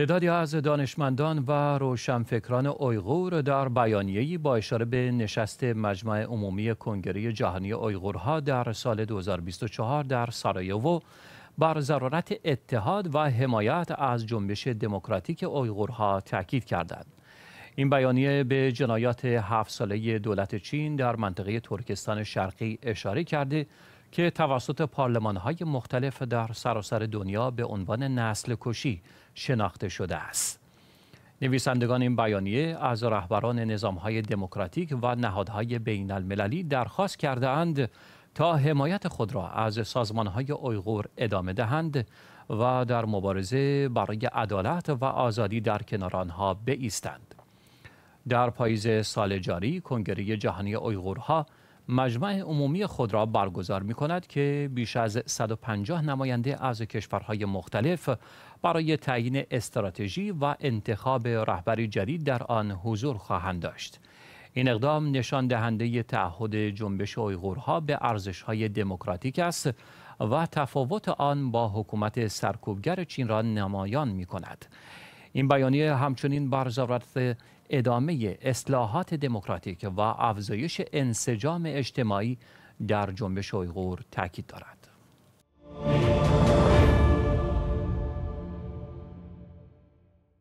تعدادی از دانشمندان و روشنفکران اویغور در بیانیه‌ای با اشاره به نشست مجمع عمومی کنگره جهانی اویغورها در سال 2024 در سارایوو بر ضرورت اتحاد و حمایت از جنبش دموکراتیک اویغورها تاکید کردند. این بیانیه به جنایات هفت ساله دولت چین در منطقه ترکستان شرقی اشاره کرده که توسط های مختلف در سراسر دنیا به عنوان نسل کشی شناخته شده است. نویسندگان این بیانیه از رهبران های دموکراتیک و نهادهای بین المللی درخواست کرده اند تا حمایت خود را از های اویغور ادامه دهند و در مبارزه برای عدالت و آزادی در کنار آنها بایستند. در پاییز سال جاری کنگره جهانی اویغورها مجمع عمومی خود را برگزار می کند که بیش از 150 نماینده از کشورهای مختلف برای تعیین استراتژی و انتخاب رهبری جدید در آن حضور خواهند داشت. این اقدام نشان دهنده تعهد جنبش اویغورها به های دموکراتیک است و تفاوت آن با حکومت سرکوبگر چین را نمایان می کند. این بیانیه همچنین بر ضرورت ادامه اصلاحات دموکراتیک و افزایش انسجام اجتماعی در جنبش اویغور تاکید دارد.